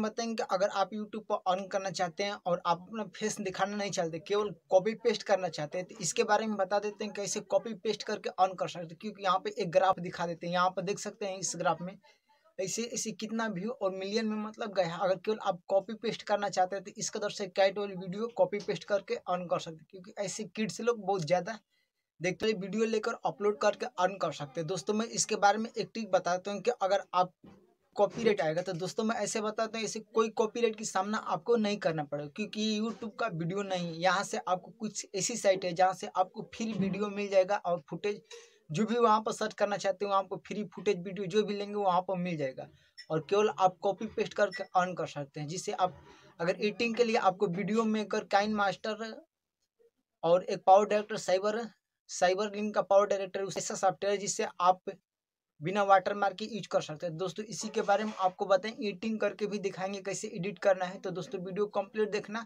बताएंगे कि अगर आप YouTube पर अर्न करना चाहते हैं और आप अपना फेस दिखाना नहीं चाहते केवल कॉपी पेस्ट करना चाहते हैं तो इसके बारे में बता देते हैं कैसे कॉपी पेस्ट करके अर्न कर सकते हैं क्योंकि यहाँ पे एक ग्राफ दिखा देते हैं यहाँ पर देख सकते हैं इस ग्राफ में ऐसे तो ऐसे कितना व्यू और मिलियन में मतलब गया अगर केवल आप कॉपी पेस्ट करना चाहते हैं तो इस कदर से कैट वाली वीडियो कॉपी पेस्ट करके अर्न कर सकते क्योंकि ऐसे किड्स लोग बहुत ज़्यादा देखते हैं वीडियो लेकर अपलोड करके अर्न कर सकते हैं दोस्तों मैं इसके बारे में एक ट्रिक बताता हूँ कि अगर आप कॉपीराइट आएगा तो दोस्तों मैं ऐसे बताता हूँ ऐसे कोई कॉपीराइट की सामना आपको नहीं करना पड़ेगा क्योंकि यूट्यूब का वीडियो नहीं यहाँ से आपको कुछ ऐसी साइट है जहाँ से आपको फ्री वीडियो मिल जाएगा और फुटेज जो भी वहाँ पर सर्च करना चाहते हो पर फ्री फुटेज वीडियो जो भी लेंगे वहाँ पर मिल जाएगा और केवल आप कॉपी पेस्ट करके अर्न कर सकते हैं जिससे आप अगर एडिटिंग के लिए आपको वीडियो मेकर काइन मास्टर और एक power director cyber cyber link का पावर डायरेक्टर ऐसा सॉफ्टवेयर जिससे आप बिना वाटर मार्क के यूज कर सकते हैं दोस्तों इसी के बारे में आपको बताएं एडिटिंग करके भी दिखाएंगे कैसे एडिट करना है तो दोस्तों वीडियो कंप्लीट देखना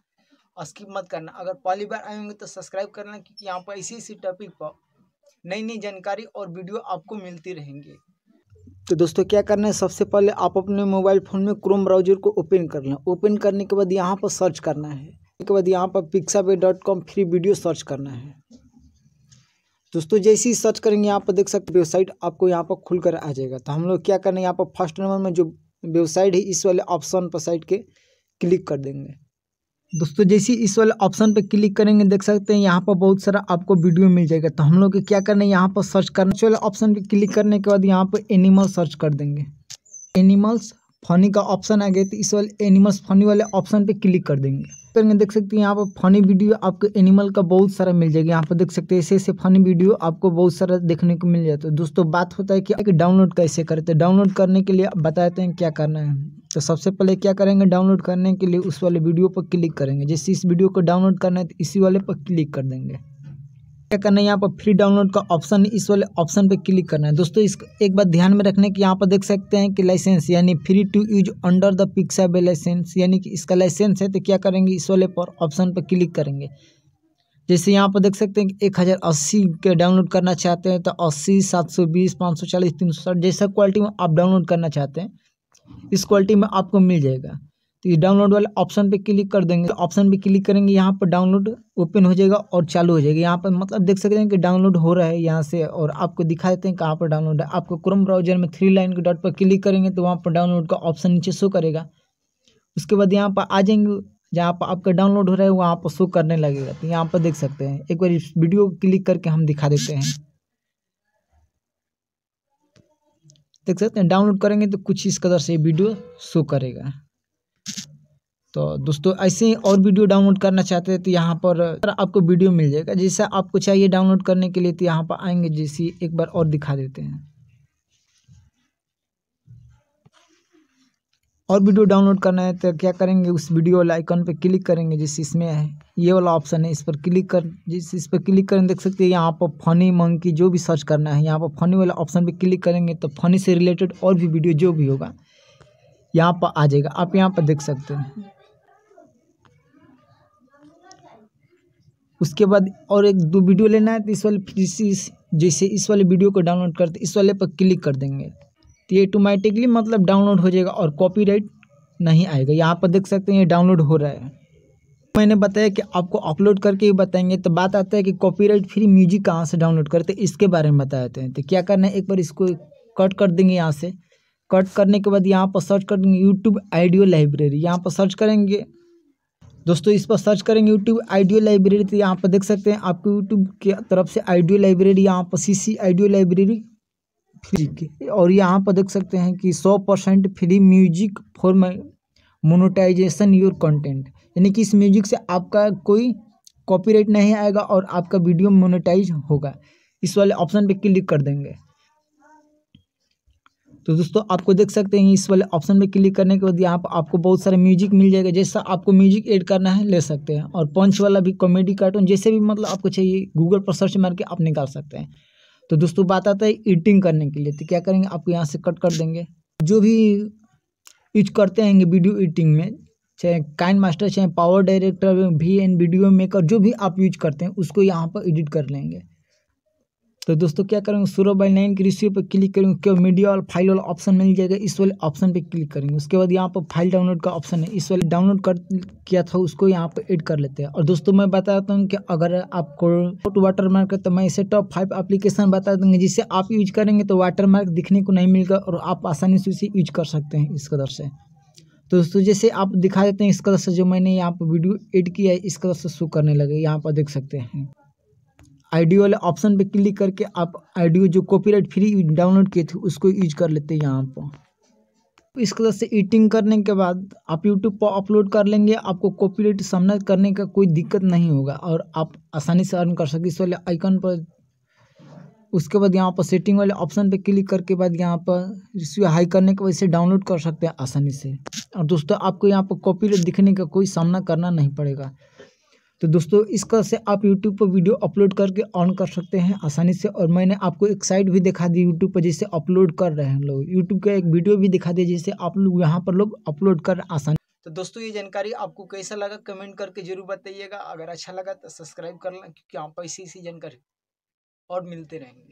और स्किप मत करना अगर पहली बार आए होंगे तो सब्सक्राइब करना क्योंकि यहाँ पर इसी इसी टॉपिक पर नई नई जानकारी और वीडियो आपको मिलती रहेंगी तो दोस्तों क्या करना है सबसे पहले आप अपने मोबाइल फ़ोन में क्रोम ब्राउजर को ओपन कर लें ओपन करने के बाद यहाँ पर सर्च करना है उसके बाद यहाँ पर वे dot com free video search करना है दोस्तों जैसे ही सर्च करेंगे यहाँ पर देख सकते वेबसाइट आपको यहाँ पर खुलकर आ जाएगा तो हम लोग क्या करना यहाँ पर फर्स्ट नंबर में जो वेबसाइट है इस वाले ऑप्शन पर साइट के क्लिक कर देंगे दोस्तों जैसे इस वाले ऑप्शन पर क्लिक करेंगे देख सकते हैं यहाँ पर बहुत सारा आपको वीडियो मिल जाएगा तो हम लोग क्या करना है यहाँ पर सर्च करना इस वाले ऑप्शन पर क्लिक करने के बाद यहाँ पर एनिमल सर्च कर देंगे एनिमल्स फनी का ऑप्शन आ गया तो इस वाले एनिमल्स फनी वाले ऑप्शन पे क्लिक कर देंगे फिर में देख सकते हैं यहाँ पर फनी वीडियो आपको एनिमल का बहुत सारा मिल जाएगा यहाँ पर देख सकते हैं ऐसे ऐसे फनी वीडियो आपको बहुत सारा देखने को मिल जाता है दोस्तों बात होता है कि डाउनलोड कैसे करते हैं डाउनलोड करने के लिए बताते हैं क्या करना है तो सबसे पहले क्या करेंगे डाउनलोड करने के लिए उस वाले वीडियो पर क्लिक करेंगे जैसे इस वीडियो को डाउनलोड करना है तो इसी वाले पर क्लिक कर देंगे क्या करना है यहाँ पर फ्री डाउनलोड का ऑप्शन इस वाले ऑप्शन पर क्लिक करना है दोस्तों इस एक बात ध्यान में रखने की यहाँ पर देख सकते हैं कि लाइसेंस यानी free to use under the Pixabay license यानी कि इसका लाइसेंस है तो क्या करेंगे इस वाले पर ऑप्शन पर क्लिक करेंगे जैसे यहाँ पर देख सकते हैं कि एक हज़ार अस्सी के डाउनलोड करना चाहते हैं तो अस्सी सात सौ बीस पाँच सौ चालीस तीन सौ साठ जैसा क्वालिटी में आप डाउनलोड करना चाहते हैं इस क्वालिटी में आपको मिल जाएगा तो ये डाउनलोड वाले ऑप्शन पे क्लिक कर देंगे ऑप्शन तो पे क्लिक करेंगे यहाँ पर डाउनलोड ओपन हो जाएगा और चालू हो जाएगा यहाँ पर मतलब देख सकते हैं कि डाउनलोड हो रहा है यहाँ से और आपको दिखा देते हैं कहाँ पर डाउनलोड है आपको क्रोम ब्राउजर में थ्री लाइन के डॉट पर क्लिक करेंगे तो वहाँ पर डाउनलोड का ऑप्शन नीचे शो करेगा उसके बाद यहाँ पर आ जाएंगे जहाँ पर आपका डाउनलोड हो रहा है वहाँ पर शो करने लगेगा तो यहाँ पर देख सकते हैं एक बार इस वीडियो को क्लिक करके हम दिखा देते हैं देख सकते हैं डाउनलोड करेंगे तो कुछ इस कदर से वीडियो शो करेगा तो दोस्तों ऐसे ही और वीडियो डाउनलोड करना चाहते हैं तो यहाँ पर आपको वीडियो मिल जाएगा जैसे आपको चाहिए डाउनलोड करने के लिए तो यहाँ पर आएंगे जैसे एक बार और दिखा देते हैं और वीडियो डाउनलोड करना है तो क्या करेंगे उस वीडियो वाला आइकन पर क्लिक करेंगे जिस इसमें है ये वाला ऑप्शन है इस पर क्लिक कर जिस इस पर क्लिक करें देख सकते हैं यहाँ पर फनी मंकी जो भी सर्च करना है यहाँ पर फनी वाला ऑप्शन पर क्लिक करेंगे तो फनी से रिलेटेड और भी वीडियो जो भी होगा यहाँ पर आ जाएगा आप यहाँ पर देख सकते हैं उसके बाद और एक दो वीडियो लेना है तो इस वाले फिर जैसे इस वाले वीडियो को डाउनलोड करते तो इस वाले पर क्लिक कर देंगे तो ये ऑटोमेटिकली मतलब डाउनलोड हो जाएगा और कॉपी नहीं आएगा यहाँ पर देख सकते हैं ये डाउनलोड हो रहा है मैंने बताया कि आपको अपलोड करके ही बताएंगे तो बात आता है कि कॉपीराइट फ्री म्यूजिक कहाँ से डाउनलोड करते हैं इसके बारे में बताते हैं तो क्या करना है एक बार इसको कट कर देंगे यहाँ से कट करने के बाद यहाँ पर सर्च कर देंगे यूट्यूब आइडियो लाइब्रेरी यहाँ पर सर्च करेंगे दोस्तों इस पर सर्च करेंगे यूट्यूब आइडियो लाइब्रेरी तो यहाँ पर देख सकते हैं आपको यूट्यूब की तरफ से आइडियो लाइब्रेरी यहाँ पर C C audio library free और यहाँ पर देख सकते हैं कि सौ percent free music for monetization your content यानी कि इस म्यूजिक से आपका कोई कॉपीराइट नहीं आएगा और आपका वीडियो मोनोटाइज होगा इस वाले ऑप्शन पे क्लिक कर देंगे तो दोस्तों आपको देख सकते हैं इस वाले ऑप्शन में क्लिक करने के बाद यहाँ पर आपको बहुत सारे म्यूजिक मिल जाएगा जैसा आपको म्यूजिक एड करना है ले सकते हैं और पंच वाला भी कॉमेडी कार्टून जैसे भी मतलब आपको चाहिए गूगल पर सर्च मार के आप निकाल सकते हैं तो दोस्तों बात आता है एडिटिंग करने के लिए तो क्या करेंगे आपको यहाँ से कट कर देंगे जो भी यूज करते हैं वीडियो एडिटिंग में चाहे काइन मास्टर चाहे power director V and video maker जो भी आप यूज करते हैं उसको यहाँ पर एडिट कर लेंगे तो दोस्तों क्या करेंगे सूरह बाई नाइन के रिसीव पर क्लिक करेंगे क्यों मीडिया और फाइल वाला ऑप्शन मिल जाएगा इस वाले ऑप्शन पर क्लिक करेंगे उसके बाद यहाँ पर फाइल डाउनलोड का ऑप्शन है इस वाले डाउनलोड कर किया था उसको यहाँ पर एड कर लेते हैं और दोस्तों मैं बताता हूँ कि अगर आपको वाटर मार्क तो मैं इसे टॉप फाइव अप्लीकेशन बता दूंगी जिससे आप यूज करेंगे तो वाटर मार्क दिखने को नहीं मिलेगा और आप आसानी से उसे यूज कर सकते हैं इस कदर से तो दोस्तों जैसे आप दिखा देते हैं इस कदर से जो मैंने यहाँ पर वीडियो एड किया है इस कदर से शो करने लगे यहाँ पर देख सकते हैं आईडी वाले ऑप्शन पे क्लिक करके आप आईडी जो कॉपीराइट फ्री डाउनलोड किए थे उसको यूज कर लेते हैं यहाँ पर इस तरह से एडिटिंग करने के बाद आप यूट्यूब पर अपलोड कर लेंगे आपको कॉपीराइट सामना करने का कोई दिक्कत नहीं होगा और आप आसानी से अर्न कर सकते इस वाले आइकन पर उसके बाद यहाँ पर सेटिंग वाले ऑप्शन पे क्लिक करके बाद यहाँ पर इसे हाई करने के बाद इसे डाउनलोड कर सकते हैं आसानी से और दोस्तों आपको यहाँ पर कॉपीराइट दिखने का कोई सामना करना नहीं पड़ेगा तो दोस्तों इस से आप यूट्यूब पर वीडियो अपलोड करके ऑन कर सकते हैं आसानी से और मैंने आपको एक साइट भी दिखा दी यूट्यूब पर जिससे अपलोड कर रहे हैं लोग यूट्यूब का एक वीडियो भी दिखा दिया जिससे आप लोग यहाँ पर लोग अपलोड कर आसानी तो दोस्तों ये जानकारी आपको कैसा लगा कमेंट करके जरूर बताइएगा अगर अच्छा लगा तो सब्सक्राइब कर लें क्योंकि आप ऐसी ऐसी जानकारी और मिलते रहेंगे